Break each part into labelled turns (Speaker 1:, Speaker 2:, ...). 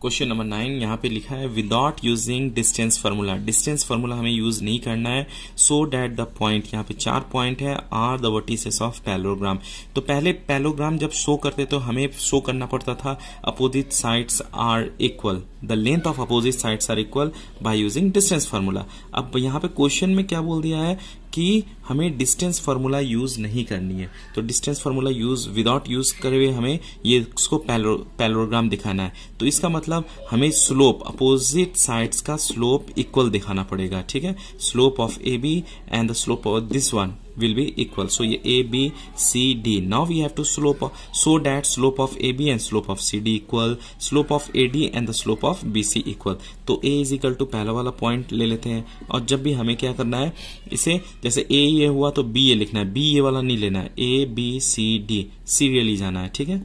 Speaker 1: question number nine यहाँ पे लिखा है without using distance formula distance formula हमें यूज नहीं करना है सो डेट द पॉइंट यहाँ पे चार पॉइंट है are the vertices of parallelogram तो पहले पैलोग्राम जब शो करते तो हमें शो करना पड़ता था opposite sides are equal the length of opposite sides are equal by using distance formula अब यहाँ पे क्वेश्चन में क्या बोल दिया है कि हमें डिस्टेंस फार्मूला यूज नहीं करनी है तो distance formula use without use करे हुए हमें ये इसको पैलो, पैलोग्राम दिखाना है तो इसका मतलब हमें स्लोप अपोजिट साइड्स का स्लोप इक्वल दिखाना पड़ेगा ठीक है slope of A B and the slope of this one will be equal so a b c d now we have to slope so that slope of ab and slope of cd equal slope of ad and the slope of bc equal तो a is equal to पहला वाला point ले लेते हैं और जब भी हमें क्या करना है इसे जैसे a ये हुआ तो b ये लिखना है b ये वाला नहीं लेना है a b c d serially जाना है ठीक है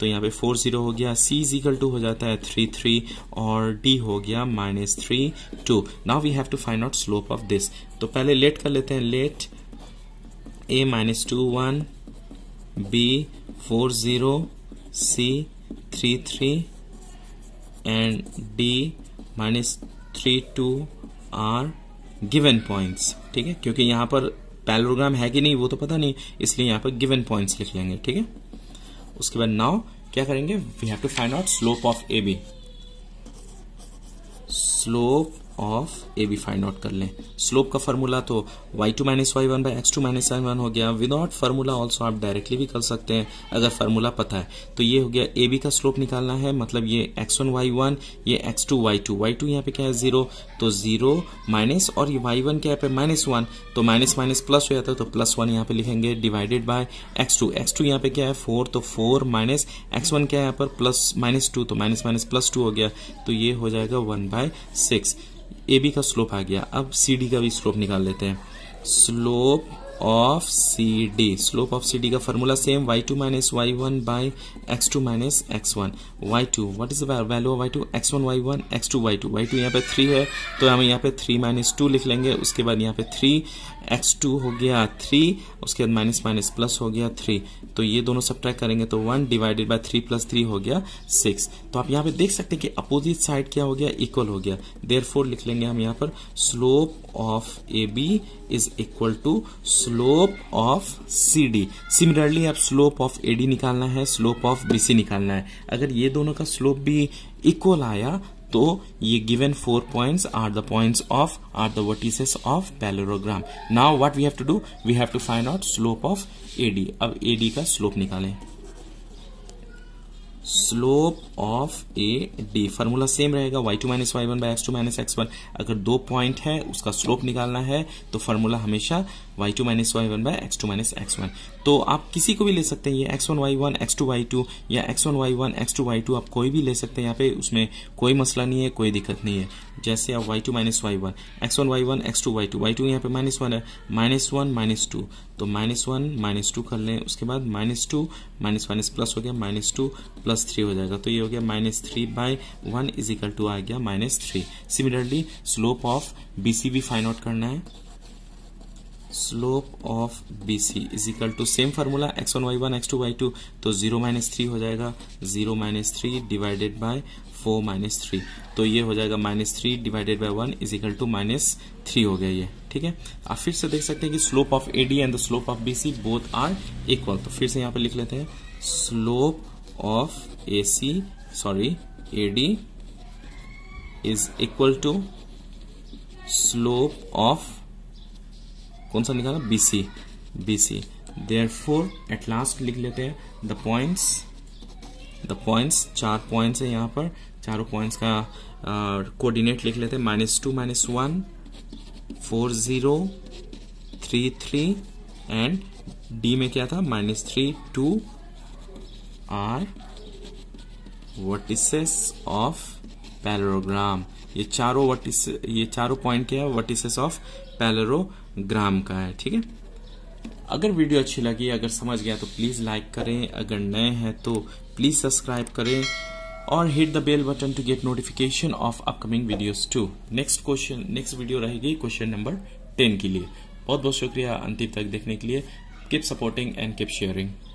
Speaker 1: तो यहाँ पे फोर जीरो हो गया सी इज इक्वल टू हो जाता है थ्री थ्री और डी हो गया minus three two now we have to find out slope of this तो पहले लेट कर लेते हैं let A minus two one B four zero C three three and D minus three two are given points ठीक है क्योंकि यहां पर पैलोग्राम है कि नहीं वो तो पता नहीं इसलिए यहां पर गिवन पॉइंट्स लिख लेंगे ठीक है उसके बाद नाउ क्या करेंगे we have to find out slope of A B slope of A B find out कर लें स्लोप का फॉर्मूला तो y two minus y one by x two minus y one हो गया विदाउट फार्मूला ऑल्सो आप directly भी कर सकते हैं अगर फार्मूला पता है तो ये हो गया ए बी का स्लोप निकालना है मतलब ये एक्स वन वाई वन ये x two y two y two यहाँ पे क्या है जीरो तो जीरो माइनस और ये वाई वन क्या है माइनस वन तो माइनस माइनस प्लस हो जाता है तो प्लस वन यहाँ पे लिखेंगे divided by x two x two यहाँ पे क्या है फोर तो फोर माइनस एक्स वन क्या है यहाँ पर प्लस माइनस टू तो माइनस माइनस प्लस टू हो गया तो ये हो जाएगा one by six A B का स्लोप आ गया अब सी डी का भी स्लोप निकाल लेते हैं slope of C D slope of C D का formula same y two minus y one by x two minus x one y two what is value of y two x one y one x two y two y two यहाँ पे three है तो हम यहाँ पे three minus two लिख लेंगे उसके बाद यहाँ पे थ्री एक्स टू हो गया थ्री उसके बाद माइनस माइनस प्लस हो गया थ्री तो ये दोनों सब करेंगे तो one divided by three plus three हो गया सिक्स तो आप यहाँ पे देख सकते हैं कि अपोजिट साइड क्या हो गया इक्वल हो गया देर लिख लेंगे हम यहाँ पर slope of A B is equal to slope of C D similarly आप स्लोप ऑफ ए डी निकालना है स्लोप ऑफ बी सी निकालना है अगर ये दोनों का स्लोप भी इक्वल आया तो ये given four points are the points of are the vertices of parallelogram now what we have to do we have to find out slope of A D अब एडी का स्लोप निकालें slope of A D formula same रहेगा y two minus y one by x two minus x one अगर दो point है उसका slope निकालना है तो फार्मूला हमेशा y two minus y one by x two minus x one तो आप किसी को भी ले सकते हैं ये x one y one x two y two या x one y one x two y two आप कोई भी ले सकते हैं यहाँ पे उसमें कोई मसला नहीं है कोई दिक्कत नहीं है जैसे आप y two minus y one x one y one x two y two y two यहाँ पे माइनस वन है माइनस वन माइनस टू तो माइनस वन माइनस टू कर लें उसके बाद minus two minus minus plus हो गया माइनस टू प्लस थ्री हो जाएगा तो ये हो गया minus three by one is equal to आ गया minus three similarly slope of B C भी फाइंड आउट करना है slope of B C is equal to same formula x one y one x two y two तो zero minus three हो जाएगा zero minus three divided by four minus three तो ये हो जाएगा minus three divided by one is equal to minus three हो गया ये ठीक है आप फिर से देख सकते हैं कि slope of A D and the slope of B C both are equal तो फिर से यहाँ पर लिख लेते हैं slope of A C sorry A D is equal to slope of कौन सा लिखा था B C B C therefore at last लिख लेते हैं द पॉइंट्स द पॉइंट्स चार पॉइंट्स है यहाँ पर चारों पॉइंट्स का कोऑर्डिनेट uh, लिख लेते हैं minus two minus one four zero three three and D में क्या था minus three two are vertices of parallelogram ये चारों वर्टिस ये चारों पॉइंट क्या है वर्टिसेस ऑफ पैलोग्राम ग्राम का है ठीक है अगर वीडियो अच्छी लगी अगर समझ गया तो प्लीज़ लाइक करें अगर नए हैं तो प्लीज़ सब्सक्राइब करें और hit the bell button to get notification of upcoming videos to next question next video रहेगी क्वेश्चन नंबर टेन के लिए बहुत बहुत शुक्रिया अंतिम तक देखने के लिए keep supporting and keep sharing